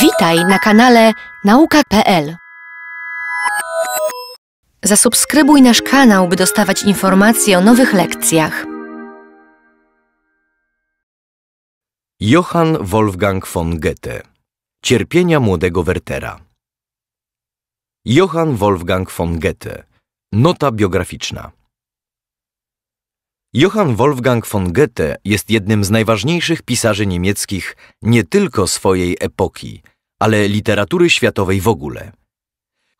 Witaj na kanale nauka.pl. Zasubskrybuj nasz kanał, by dostawać informacje o nowych lekcjach. Johann Wolfgang von Goethe Cierpienia młodego Wertera Johann Wolfgang von Goethe Nota biograficzna Johann Wolfgang von Goethe jest jednym z najważniejszych pisarzy niemieckich nie tylko swojej epoki, ale literatury światowej w ogóle.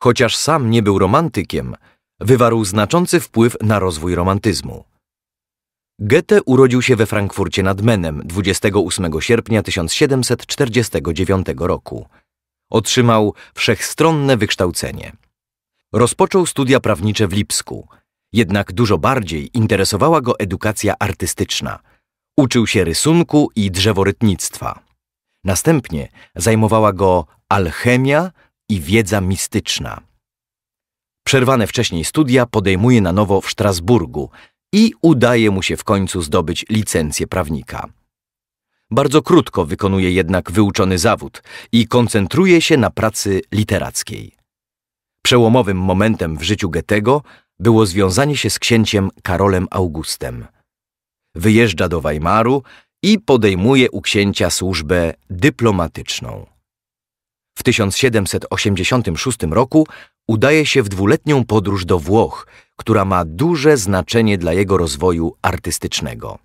Chociaż sam nie był romantykiem, wywarł znaczący wpływ na rozwój romantyzmu. Goethe urodził się we Frankfurcie nad Menem 28 sierpnia 1749 roku. Otrzymał wszechstronne wykształcenie. Rozpoczął studia prawnicze w Lipsku – jednak dużo bardziej interesowała go edukacja artystyczna. Uczył się rysunku i drzeworytnictwa. Następnie zajmowała go alchemia i wiedza mistyczna. Przerwane wcześniej studia podejmuje na nowo w Strasburgu i udaje mu się w końcu zdobyć licencję prawnika. Bardzo krótko wykonuje jednak wyuczony zawód i koncentruje się na pracy literackiej. Przełomowym momentem w życiu Goethego było związanie się z księciem Karolem Augustem. Wyjeżdża do Weimaru i podejmuje u księcia służbę dyplomatyczną. W 1786 roku udaje się w dwuletnią podróż do Włoch, która ma duże znaczenie dla jego rozwoju artystycznego.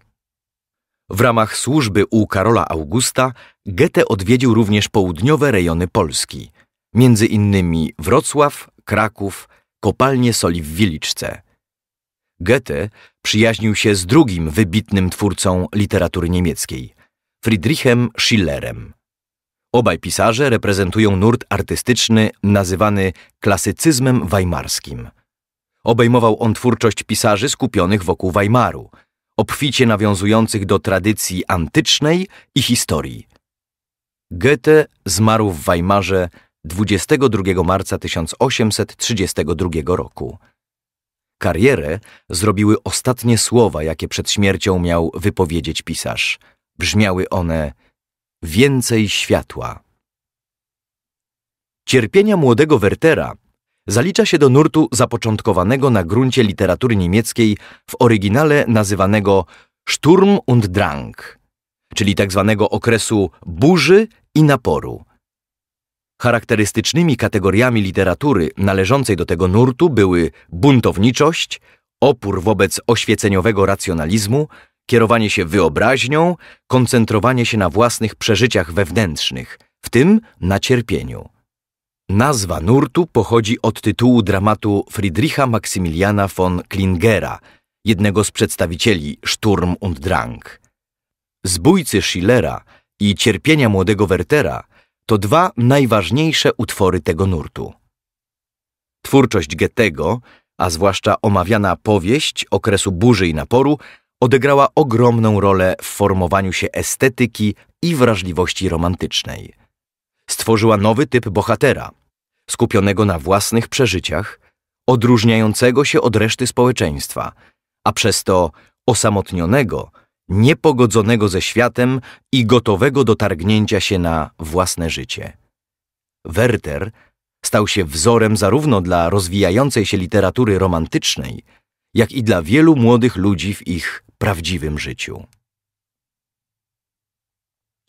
W ramach służby u Karola Augusta Goethe odwiedził również południowe rejony Polski, między innymi Wrocław, Kraków, kopalnię soli w Wiliczce. Goethe przyjaźnił się z drugim wybitnym twórcą literatury niemieckiej, Friedrichem Schillerem. Obaj pisarze reprezentują nurt artystyczny nazywany klasycyzmem weimarskim. Obejmował on twórczość pisarzy skupionych wokół Weimaru, obficie nawiązujących do tradycji antycznej i historii. Goethe zmarł w Weimarze 22 marca 1832 roku. Karierę zrobiły ostatnie słowa, jakie przed śmiercią miał wypowiedzieć pisarz. Brzmiały one więcej światła. Cierpienia młodego Wertera zalicza się do nurtu zapoczątkowanego na gruncie literatury niemieckiej w oryginale nazywanego Sturm und Drang, czyli tzw. Tak okresu burzy i naporu – Charakterystycznymi kategoriami literatury należącej do tego nurtu były buntowniczość, opór wobec oświeceniowego racjonalizmu, kierowanie się wyobraźnią, koncentrowanie się na własnych przeżyciach wewnętrznych, w tym na cierpieniu. Nazwa nurtu pochodzi od tytułu dramatu Friedricha Maximiliana von Klingera, jednego z przedstawicieli Sturm und Drang. Zbójcy Schillera i cierpienia młodego Wertera – to dwa najważniejsze utwory tego nurtu. Twórczość Goethego, a zwłaszcza omawiana powieść okresu burzy i naporu, odegrała ogromną rolę w formowaniu się estetyki i wrażliwości romantycznej. Stworzyła nowy typ bohatera, skupionego na własnych przeżyciach, odróżniającego się od reszty społeczeństwa, a przez to osamotnionego niepogodzonego ze światem i gotowego do targnięcia się na własne życie. Werther stał się wzorem zarówno dla rozwijającej się literatury romantycznej, jak i dla wielu młodych ludzi w ich prawdziwym życiu.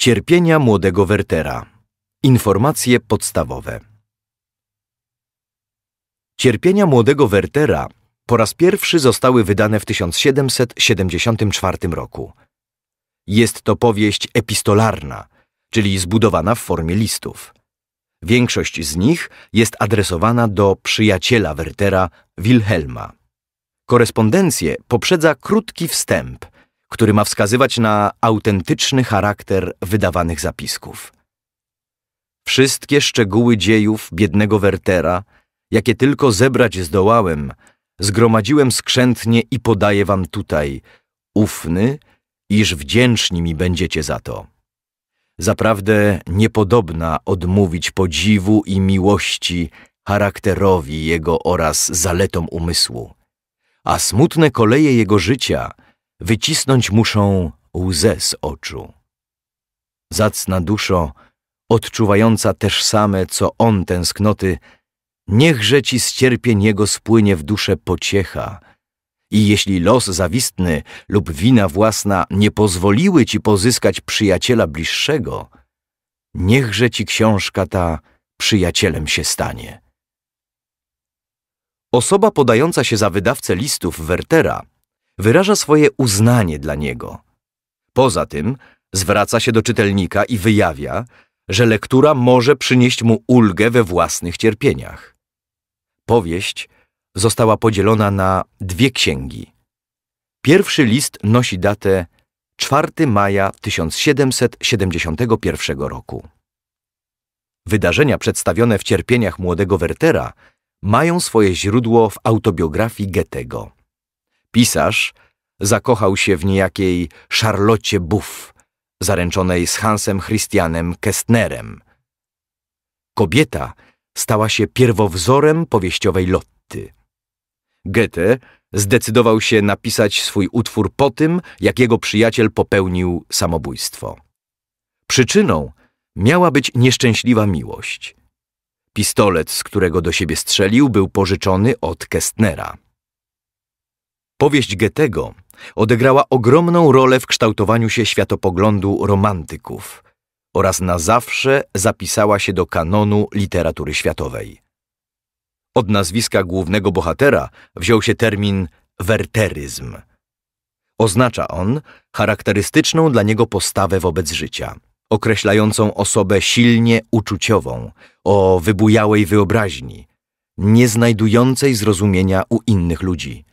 Cierpienia młodego Wertera. Informacje podstawowe. Cierpienia młodego Wertera po raz pierwszy zostały wydane w 1774 roku. Jest to powieść epistolarna, czyli zbudowana w formie listów. Większość z nich jest adresowana do przyjaciela Wertera, Wilhelma. Korespondencję poprzedza krótki wstęp, który ma wskazywać na autentyczny charakter wydawanych zapisków. Wszystkie szczegóły dziejów biednego Wertera, jakie tylko zebrać zdołałem, zgromadziłem skrzętnie i podaję wam tutaj, ufny, iż wdzięczni mi będziecie za to. Zaprawdę niepodobna odmówić podziwu i miłości charakterowi jego oraz zaletom umysłu, a smutne koleje jego życia wycisnąć muszą łzę z oczu. Zacna duszo, odczuwająca też same, co on tęsknoty, Niechże ci z cierpień jego spłynie w duszę pociecha. I jeśli los zawistny lub wina własna nie pozwoliły ci pozyskać przyjaciela bliższego, niechże ci książka ta przyjacielem się stanie. Osoba podająca się za wydawcę listów Wertera wyraża swoje uznanie dla niego. Poza tym zwraca się do czytelnika i wyjawia, że lektura może przynieść mu ulgę we własnych cierpieniach powieść została podzielona na dwie księgi. Pierwszy list nosi datę 4 maja 1771 roku. Wydarzenia przedstawione w cierpieniach młodego Wertera mają swoje źródło w autobiografii Goethego. Pisarz zakochał się w niejakiej Charlotte Buff, zaręczonej z Hansem Christianem Kestnerem. Kobieta stała się pierwowzorem powieściowej Lotty. Goethe zdecydował się napisać swój utwór po tym, jak jego przyjaciel popełnił samobójstwo. Przyczyną miała być nieszczęśliwa miłość. Pistolet, z którego do siebie strzelił, był pożyczony od Kestnera. Powieść Goethego odegrała ogromną rolę w kształtowaniu się światopoglądu romantyków – oraz na zawsze zapisała się do kanonu literatury światowej. Od nazwiska głównego bohatera wziął się termin werteryzm. Oznacza on charakterystyczną dla niego postawę wobec życia, określającą osobę silnie uczuciową, o wybujałej wyobraźni, nie znajdującej zrozumienia u innych ludzi,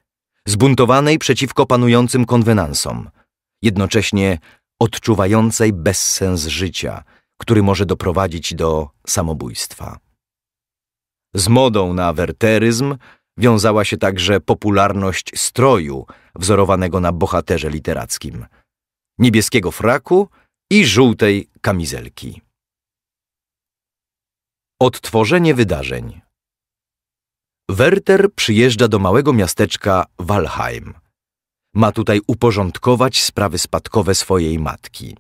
zbuntowanej przeciwko panującym konwenansom, jednocześnie odczuwającej bezsens życia, który może doprowadzić do samobójstwa. Z modą na werteryzm wiązała się także popularność stroju wzorowanego na bohaterze literackim, niebieskiego fraku i żółtej kamizelki. Odtworzenie wydarzeń Werter przyjeżdża do małego miasteczka Walheim – ma tutaj uporządkować sprawy spadkowe swojej matki.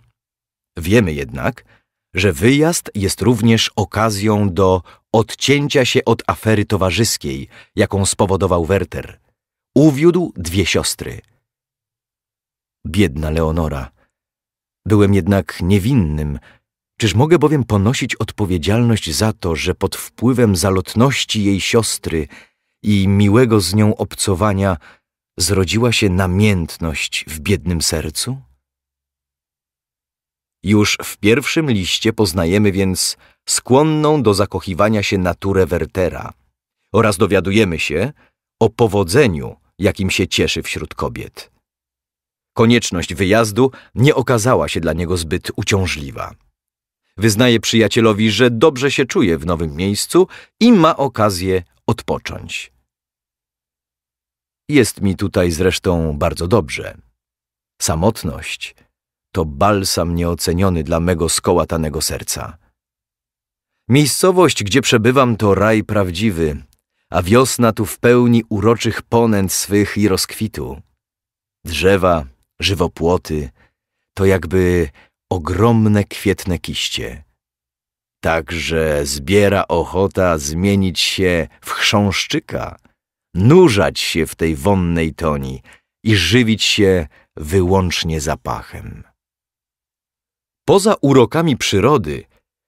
Wiemy jednak, że wyjazd jest również okazją do odcięcia się od afery towarzyskiej, jaką spowodował Werter. Uwiódł dwie siostry. Biedna Leonora. Byłem jednak niewinnym. Czyż mogę bowiem ponosić odpowiedzialność za to, że pod wpływem zalotności jej siostry i miłego z nią obcowania zrodziła się namiętność w biednym sercu? Już w pierwszym liście poznajemy więc skłonną do zakochiwania się naturę Wertera oraz dowiadujemy się o powodzeniu, jakim się cieszy wśród kobiet. Konieczność wyjazdu nie okazała się dla niego zbyt uciążliwa. Wyznaje przyjacielowi, że dobrze się czuje w nowym miejscu i ma okazję odpocząć. Jest mi tutaj zresztą bardzo dobrze. Samotność to balsam nieoceniony dla mego skołatanego serca. Miejscowość, gdzie przebywam, to raj prawdziwy, a wiosna tu w pełni uroczych ponęt swych i rozkwitu. Drzewa, żywopłoty, to jakby ogromne kwietne kiście. Także zbiera ochota zmienić się w chrząszczyka, nurzać się w tej wonnej toni i żywić się wyłącznie zapachem. Poza urokami przyrody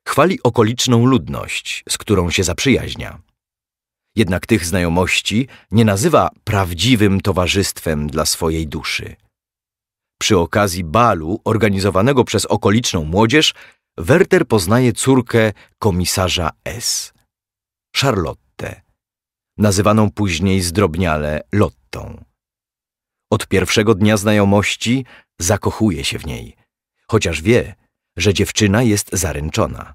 chwali okoliczną ludność, z którą się zaprzyjaźnia. Jednak tych znajomości nie nazywa prawdziwym towarzystwem dla swojej duszy. Przy okazji balu organizowanego przez okoliczną młodzież, Werter poznaje córkę komisarza S. Charlotte nazywaną później zdrobniale Lottą. Od pierwszego dnia znajomości zakochuje się w niej, chociaż wie, że dziewczyna jest zaręczona.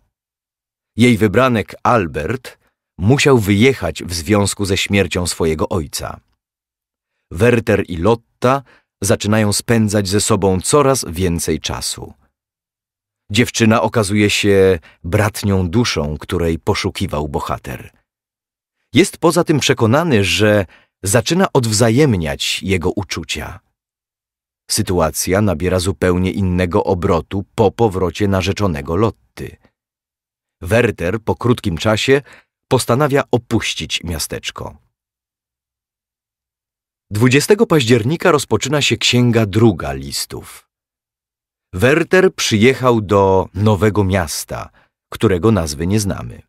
Jej wybranek Albert musiał wyjechać w związku ze śmiercią swojego ojca. Werter i Lotta zaczynają spędzać ze sobą coraz więcej czasu. Dziewczyna okazuje się bratnią duszą, której poszukiwał bohater – jest poza tym przekonany, że zaczyna odwzajemniać jego uczucia. Sytuacja nabiera zupełnie innego obrotu po powrocie narzeczonego Lotty. Werter po krótkim czasie postanawia opuścić miasteczko. 20 października rozpoczyna się księga druga listów. Werter przyjechał do nowego miasta, którego nazwy nie znamy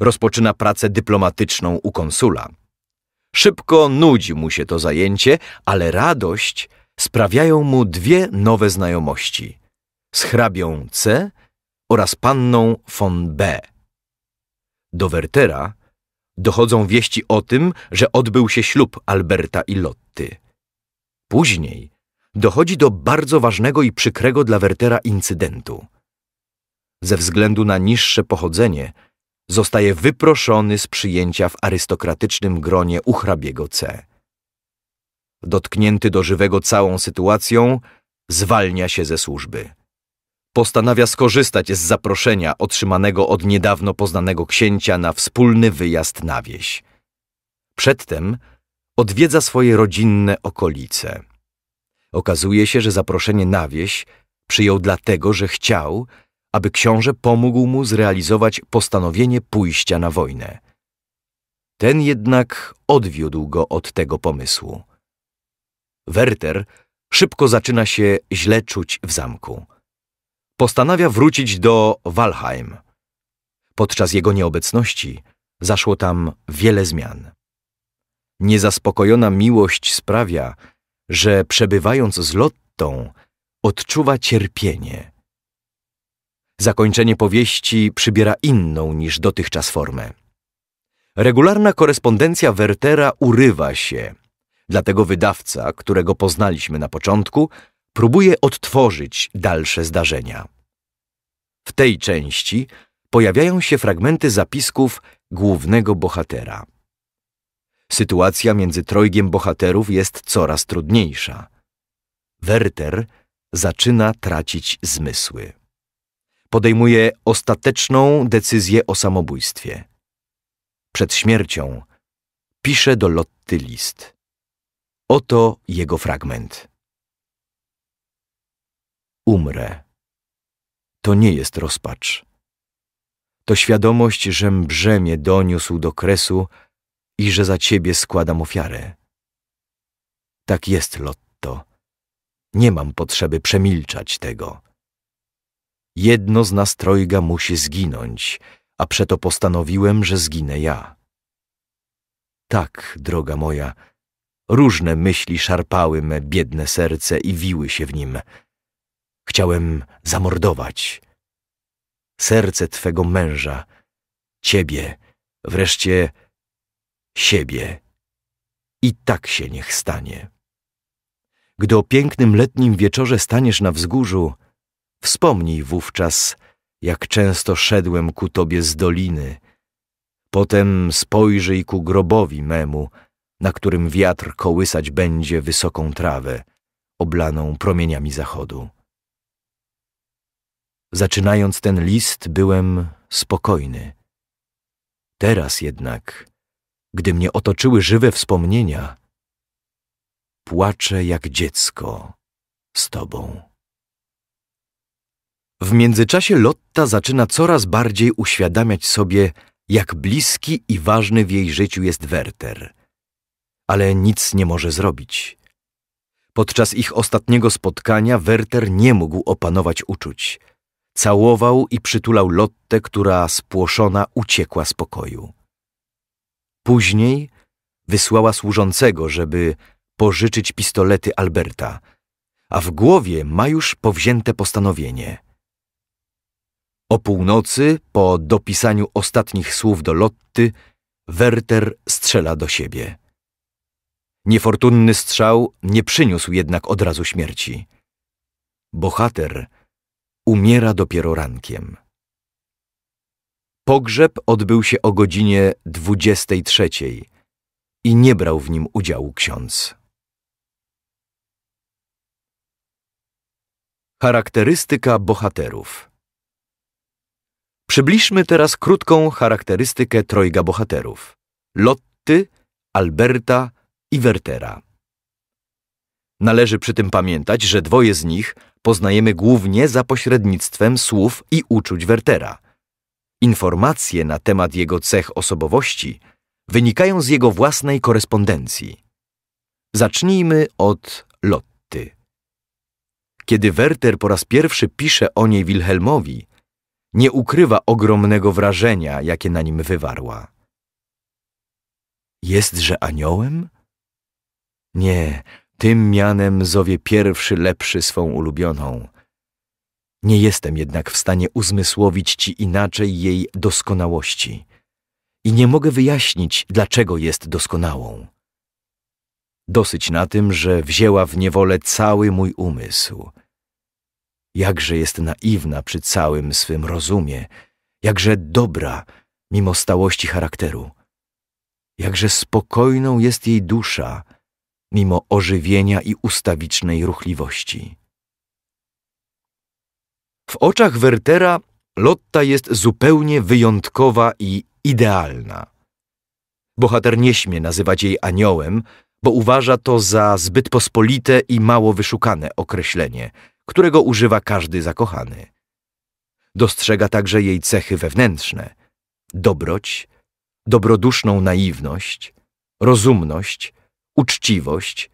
rozpoczyna pracę dyplomatyczną u konsula. Szybko nudzi mu się to zajęcie, ale radość sprawiają mu dwie nowe znajomości z hrabią C oraz panną von B. Do Wertera dochodzą wieści o tym, że odbył się ślub Alberta i Lotty. Później dochodzi do bardzo ważnego i przykrego dla Wertera incydentu. Ze względu na niższe pochodzenie – zostaje wyproszony z przyjęcia w arystokratycznym gronie u hrabiego C. Dotknięty do żywego całą sytuacją, zwalnia się ze służby. Postanawia skorzystać z zaproszenia otrzymanego od niedawno poznanego księcia na wspólny wyjazd na wieś. Przedtem odwiedza swoje rodzinne okolice. Okazuje się, że zaproszenie na wieś przyjął dlatego, że chciał, aby książę pomógł mu zrealizować postanowienie pójścia na wojnę. Ten jednak odwiódł go od tego pomysłu. Werter szybko zaczyna się źle czuć w zamku. Postanawia wrócić do Walheim. Podczas jego nieobecności zaszło tam wiele zmian. Niezaspokojona miłość sprawia, że przebywając z Lottą odczuwa cierpienie zakończenie powieści przybiera inną niż dotychczas formę. Regularna korespondencja Wertera urywa się, dlatego wydawca, którego poznaliśmy na początku, próbuje odtworzyć dalsze zdarzenia. W tej części pojawiają się fragmenty zapisków głównego bohatera. Sytuacja między trojgiem bohaterów jest coraz trudniejsza. Werter zaczyna tracić zmysły podejmuje ostateczną decyzję o samobójstwie. Przed śmiercią pisze do Lotty list. Oto jego fragment. Umrę. To nie jest rozpacz. To świadomość, że brzemię doniósł do kresu i że za ciebie składam ofiarę. Tak jest, Lotto. Nie mam potrzeby przemilczać tego. Jedno z nas trojga musi zginąć, a przeto postanowiłem, że zginę ja. Tak, droga moja, różne myśli szarpały me biedne serce i wiły się w nim. Chciałem zamordować. Serce twego męża, ciebie, wreszcie siebie. I tak się niech stanie. Gdy o pięknym letnim wieczorze staniesz na wzgórzu, Wspomnij wówczas, jak często szedłem ku tobie z doliny. Potem spojrzyj ku grobowi memu, na którym wiatr kołysać będzie wysoką trawę, oblaną promieniami zachodu. Zaczynając ten list, byłem spokojny. Teraz jednak, gdy mnie otoczyły żywe wspomnienia, płaczę jak dziecko z tobą. W międzyczasie Lotta zaczyna coraz bardziej uświadamiać sobie, jak bliski i ważny w jej życiu jest Werter. Ale nic nie może zrobić. Podczas ich ostatniego spotkania Werter nie mógł opanować uczuć. Całował i przytulał Lottę, która spłoszona uciekła z pokoju. Później wysłała służącego, żeby pożyczyć pistolety Alberta, a w głowie ma już powzięte postanowienie – o północy, po dopisaniu ostatnich słów do Lotty, Werter strzela do siebie. Niefortunny strzał nie przyniósł jednak od razu śmierci. Bohater umiera dopiero rankiem. Pogrzeb odbył się o godzinie 23 i nie brał w nim udziału ksiądz. Charakterystyka bohaterów Przybliżmy teraz krótką charakterystykę trojga bohaterów. Lotty, Alberta i Wertera. Należy przy tym pamiętać, że dwoje z nich poznajemy głównie za pośrednictwem słów i uczuć Wertera. Informacje na temat jego cech osobowości wynikają z jego własnej korespondencji. Zacznijmy od Lotty. Kiedy Werter po raz pierwszy pisze o niej Wilhelmowi, nie ukrywa ogromnego wrażenia, jakie na nim wywarła. Jestże aniołem? Nie, tym mianem zowie pierwszy lepszy swą ulubioną. Nie jestem jednak w stanie uzmysłowić ci inaczej jej doskonałości i nie mogę wyjaśnić, dlaczego jest doskonałą. Dosyć na tym, że wzięła w niewolę cały mój umysł jakże jest naiwna przy całym swym rozumie, jakże dobra mimo stałości charakteru, jakże spokojną jest jej dusza mimo ożywienia i ustawicznej ruchliwości. W oczach Wertera Lotta jest zupełnie wyjątkowa i idealna. Bohater nie śmie nazywać jej aniołem, bo uważa to za zbyt pospolite i mało wyszukane określenie – którego używa każdy zakochany. Dostrzega także jej cechy wewnętrzne – dobroć, dobroduszną naiwność, rozumność, uczciwość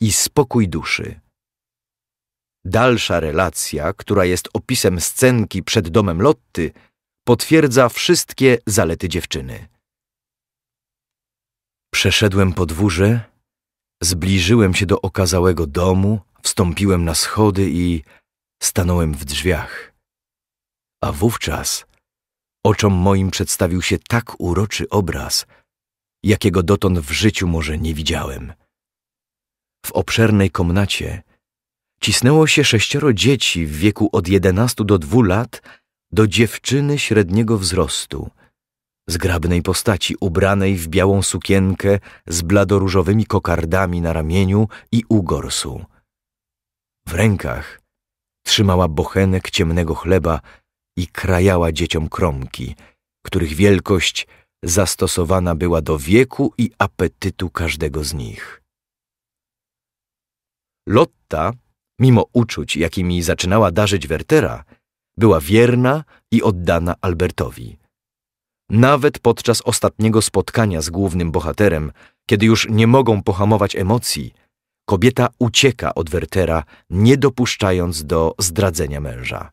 i spokój duszy. Dalsza relacja, która jest opisem scenki przed domem Lotty, potwierdza wszystkie zalety dziewczyny. Przeszedłem podwórze, zbliżyłem się do okazałego domu – Wstąpiłem na schody i stanąłem w drzwiach. A wówczas oczom moim przedstawił się tak uroczy obraz, jakiego dotąd w życiu może nie widziałem. W obszernej komnacie cisnęło się sześcioro dzieci w wieku od jedenastu do dwóch lat do dziewczyny średniego wzrostu, zgrabnej postaci ubranej w białą sukienkę z bladoróżowymi kokardami na ramieniu i u gorsu. W rękach trzymała bochenek ciemnego chleba i krajała dzieciom kromki, których wielkość zastosowana była do wieku i apetytu każdego z nich. Lotta, mimo uczuć, jakimi zaczynała darzyć Wertera, była wierna i oddana Albertowi. Nawet podczas ostatniego spotkania z głównym bohaterem, kiedy już nie mogą pohamować emocji, Kobieta ucieka od Wertera, nie dopuszczając do zdradzenia męża.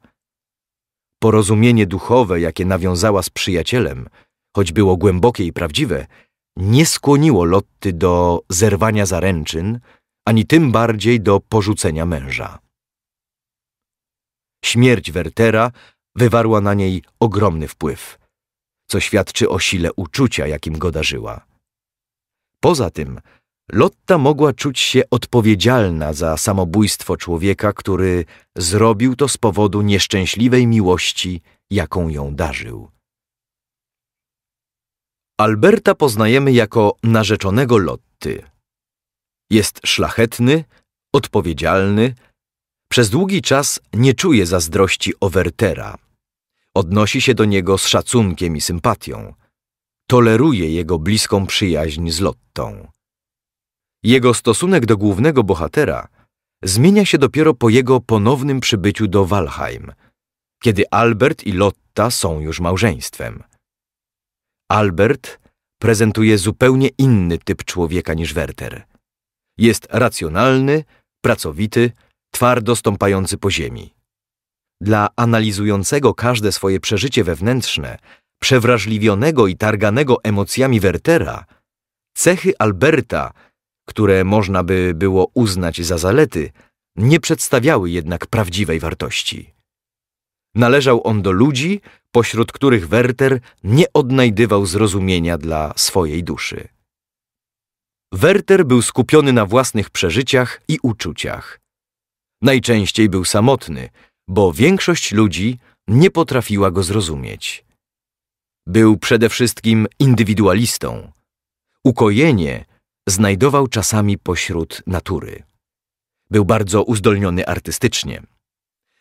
Porozumienie duchowe, jakie nawiązała z przyjacielem, choć było głębokie i prawdziwe, nie skłoniło Lotty do zerwania zaręczyn, ani tym bardziej do porzucenia męża. Śmierć Wertera wywarła na niej ogromny wpływ, co świadczy o sile uczucia, jakim go darzyła. Poza tym Lotta mogła czuć się odpowiedzialna za samobójstwo człowieka, który zrobił to z powodu nieszczęśliwej miłości, jaką ją darzył. Alberta poznajemy jako narzeczonego Lotty. Jest szlachetny, odpowiedzialny. Przez długi czas nie czuje zazdrości o Odnosi się do niego z szacunkiem i sympatią. Toleruje jego bliską przyjaźń z Lottą. Jego stosunek do głównego bohatera zmienia się dopiero po jego ponownym przybyciu do Walheim, kiedy Albert i Lotta są już małżeństwem. Albert prezentuje zupełnie inny typ człowieka niż Werther. Jest racjonalny, pracowity, twardo stąpający po ziemi. Dla analizującego każde swoje przeżycie wewnętrzne, przewrażliwionego i targanego emocjami Wertera, cechy Alberta które można by było uznać za zalety, nie przedstawiały jednak prawdziwej wartości. Należał on do ludzi, pośród których Werter nie odnajdywał zrozumienia dla swojej duszy. Werter był skupiony na własnych przeżyciach i uczuciach. Najczęściej był samotny, bo większość ludzi nie potrafiła go zrozumieć. Był przede wszystkim indywidualistą. Ukojenie znajdował czasami pośród natury. Był bardzo uzdolniony artystycznie.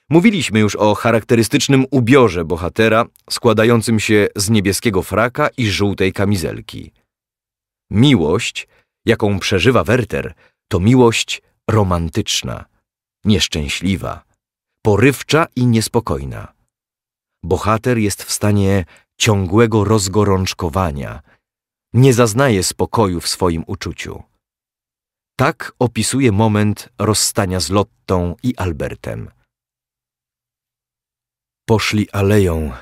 Mówiliśmy już o charakterystycznym ubiorze bohatera, składającym się z niebieskiego fraka i żółtej kamizelki. Miłość, jaką przeżywa Werter, to miłość romantyczna, nieszczęśliwa, porywcza i niespokojna. Bohater jest w stanie ciągłego rozgorączkowania – nie zaznaje spokoju w swoim uczuciu. Tak opisuje moment rozstania z Lottą i Albertem. Poszli aleją,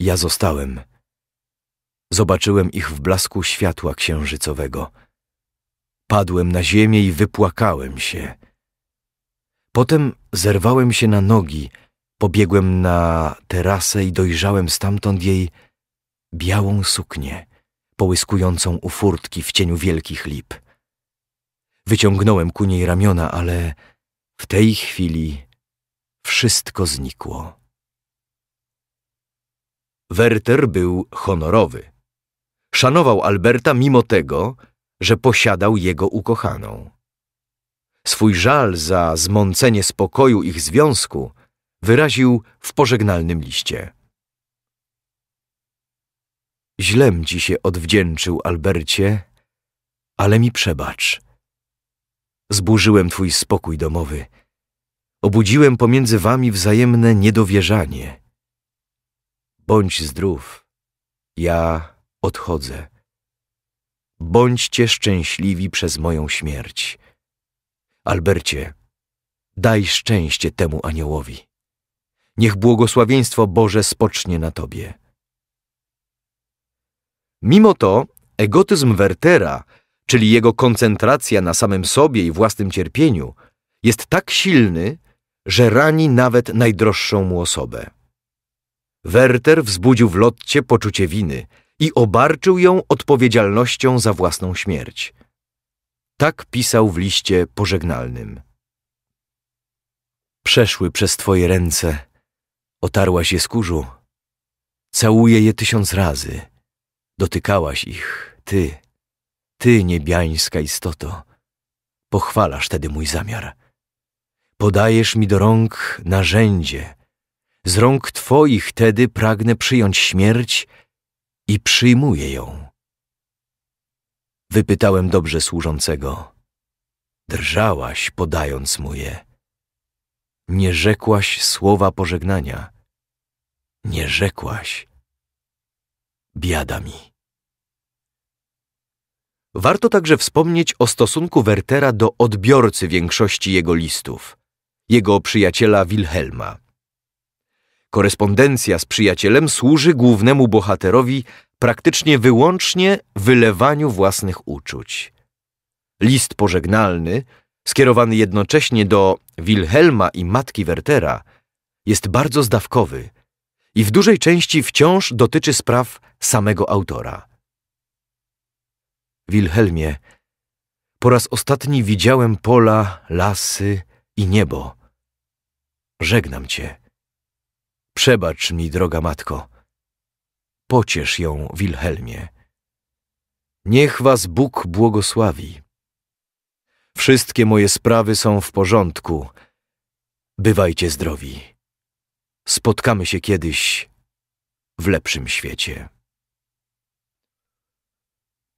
ja zostałem. Zobaczyłem ich w blasku światła księżycowego. Padłem na ziemię i wypłakałem się. Potem zerwałem się na nogi, pobiegłem na terasę i dojrzałem stamtąd jej białą suknię połyskującą u furtki w cieniu wielkich lip. Wyciągnąłem ku niej ramiona, ale w tej chwili wszystko znikło. Werter był honorowy. Szanował Alberta mimo tego, że posiadał jego ukochaną. Swój żal za zmącenie spokoju ich związku wyraził w pożegnalnym liście. Źlem ci się odwdzięczył, Albercie, ale mi przebacz. Zburzyłem twój spokój domowy. Obudziłem pomiędzy wami wzajemne niedowierzanie. Bądź zdrów. Ja odchodzę. Bądźcie szczęśliwi przez moją śmierć. Albercie, daj szczęście temu aniołowi. Niech błogosławieństwo Boże spocznie na tobie. Mimo to egotyzm Wertera, czyli jego koncentracja na samym sobie i własnym cierpieniu, jest tak silny, że rani nawet najdroższą mu osobę. Werter wzbudził w Lotcie poczucie winy i obarczył ją odpowiedzialnością za własną śmierć. Tak pisał w liście pożegnalnym. Przeszły przez twoje ręce, otarłaś je skórzu. Całuję je tysiąc razy Dotykałaś ich, ty, ty niebiańska istoto. Pochwalasz tedy mój zamiar. Podajesz mi do rąk narzędzie. Z rąk twoich tedy pragnę przyjąć śmierć i przyjmuję ją. Wypytałem dobrze służącego. Drżałaś, podając mu je. Nie rzekłaś słowa pożegnania. Nie rzekłaś biadami. Warto także wspomnieć o stosunku Wertera do odbiorcy większości jego listów, jego przyjaciela Wilhelma. Korespondencja z przyjacielem służy głównemu bohaterowi praktycznie wyłącznie wylewaniu własnych uczuć. List pożegnalny, skierowany jednocześnie do Wilhelma i matki Wertera, jest bardzo zdawkowy, i w dużej części wciąż dotyczy spraw samego autora. Wilhelmie, po raz ostatni widziałem pola, lasy i niebo. Żegnam cię. Przebacz mi, droga matko. Pociesz ją, Wilhelmie. Niech was Bóg błogosławi. Wszystkie moje sprawy są w porządku. Bywajcie zdrowi. Spotkamy się kiedyś w lepszym świecie.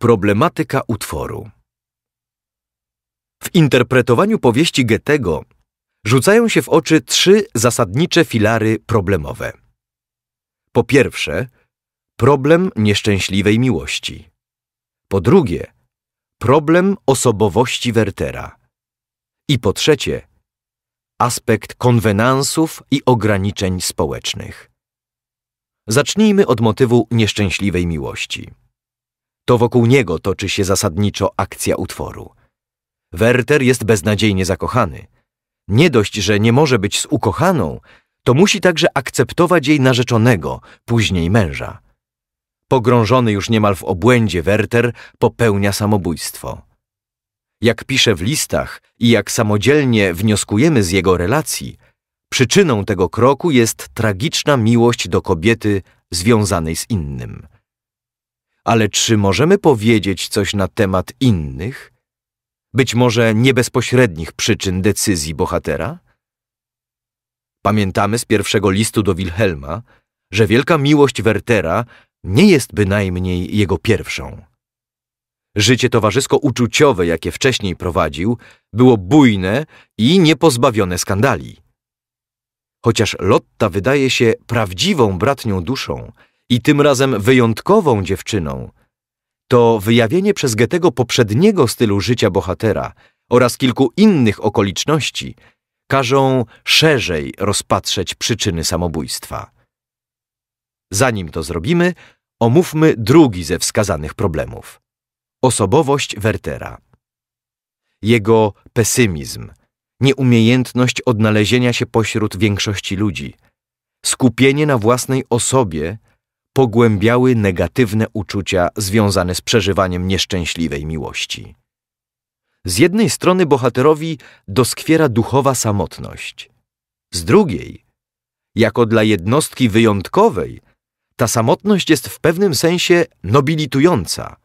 Problematyka utworu W interpretowaniu powieści Goethego rzucają się w oczy trzy zasadnicze filary problemowe. Po pierwsze, problem nieszczęśliwej miłości. Po drugie, problem osobowości Wertera. I po trzecie, aspekt konwenansów i ograniczeń społecznych. Zacznijmy od motywu nieszczęśliwej miłości. To wokół niego toczy się zasadniczo akcja utworu. Werter jest beznadziejnie zakochany. Nie dość, że nie może być z ukochaną, to musi także akceptować jej narzeczonego, później męża. Pogrążony już niemal w obłędzie, Werter popełnia samobójstwo jak pisze w listach i jak samodzielnie wnioskujemy z jego relacji, przyczyną tego kroku jest tragiczna miłość do kobiety związanej z innym. Ale czy możemy powiedzieć coś na temat innych, być może nie bezpośrednich przyczyn decyzji bohatera? Pamiętamy z pierwszego listu do Wilhelma, że wielka miłość Wertera nie jest bynajmniej jego pierwszą. Życie towarzysko-uczuciowe, jakie wcześniej prowadził, było bujne i niepozbawione skandali. Chociaż Lotta wydaje się prawdziwą bratnią duszą i tym razem wyjątkową dziewczyną, to wyjawienie przez Goethego poprzedniego stylu życia bohatera oraz kilku innych okoliczności każą szerzej rozpatrzeć przyczyny samobójstwa. Zanim to zrobimy, omówmy drugi ze wskazanych problemów. Osobowość Wertera. Jego pesymizm, nieumiejętność odnalezienia się pośród większości ludzi, skupienie na własnej osobie pogłębiały negatywne uczucia związane z przeżywaniem nieszczęśliwej miłości. Z jednej strony bohaterowi doskwiera duchowa samotność, z drugiej, jako dla jednostki wyjątkowej, ta samotność jest w pewnym sensie nobilitująca –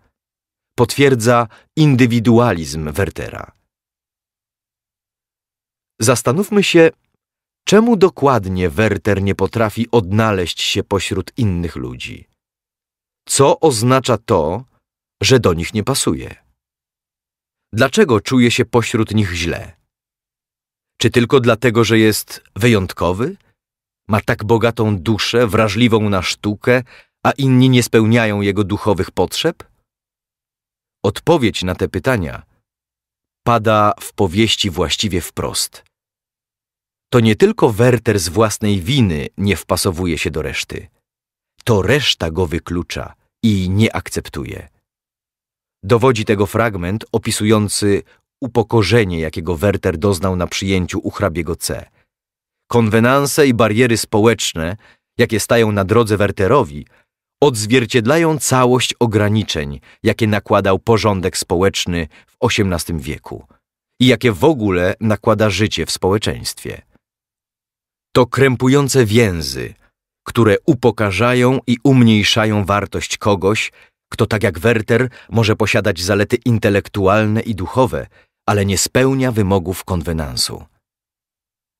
potwierdza indywidualizm Wertera. Zastanówmy się, czemu dokładnie Werter nie potrafi odnaleźć się pośród innych ludzi. Co oznacza to, że do nich nie pasuje? Dlaczego czuje się pośród nich źle? Czy tylko dlatego, że jest wyjątkowy? Ma tak bogatą duszę, wrażliwą na sztukę, a inni nie spełniają jego duchowych potrzeb? Odpowiedź na te pytania pada w powieści właściwie wprost. To nie tylko Werter z własnej winy nie wpasowuje się do reszty. To reszta go wyklucza i nie akceptuje. Dowodzi tego fragment opisujący upokorzenie, jakiego Werter doznał na przyjęciu u hrabiego C. Konwenanse i bariery społeczne, jakie stają na drodze Werterowi, odzwierciedlają całość ograniczeń, jakie nakładał porządek społeczny w XVIII wieku i jakie w ogóle nakłada życie w społeczeństwie. To krępujące więzy, które upokarzają i umniejszają wartość kogoś, kto tak jak Werter może posiadać zalety intelektualne i duchowe, ale nie spełnia wymogów konwenansu.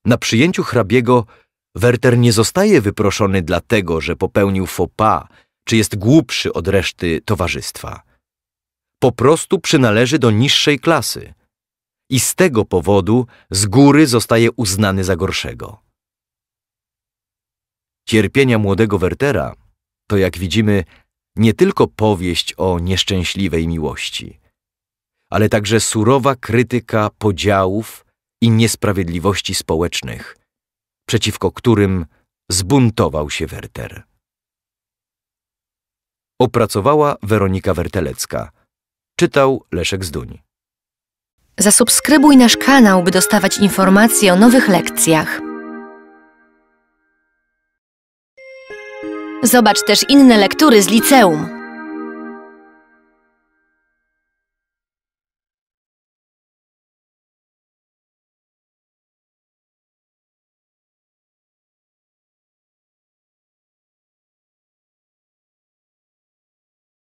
Na przyjęciu hrabiego Werter nie zostaje wyproszony dlatego, że popełnił faux pas czy jest głupszy od reszty towarzystwa. Po prostu przynależy do niższej klasy i z tego powodu z góry zostaje uznany za gorszego. Cierpienia młodego Wertera to, jak widzimy, nie tylko powieść o nieszczęśliwej miłości, ale także surowa krytyka podziałów i niesprawiedliwości społecznych, przeciwko którym zbuntował się Werter. Opracowała Weronika Wertelecka. Czytał Leszek Zduń. Zasubskrybuj nasz kanał, by dostawać informacje o nowych lekcjach. Zobacz też inne lektury z liceum.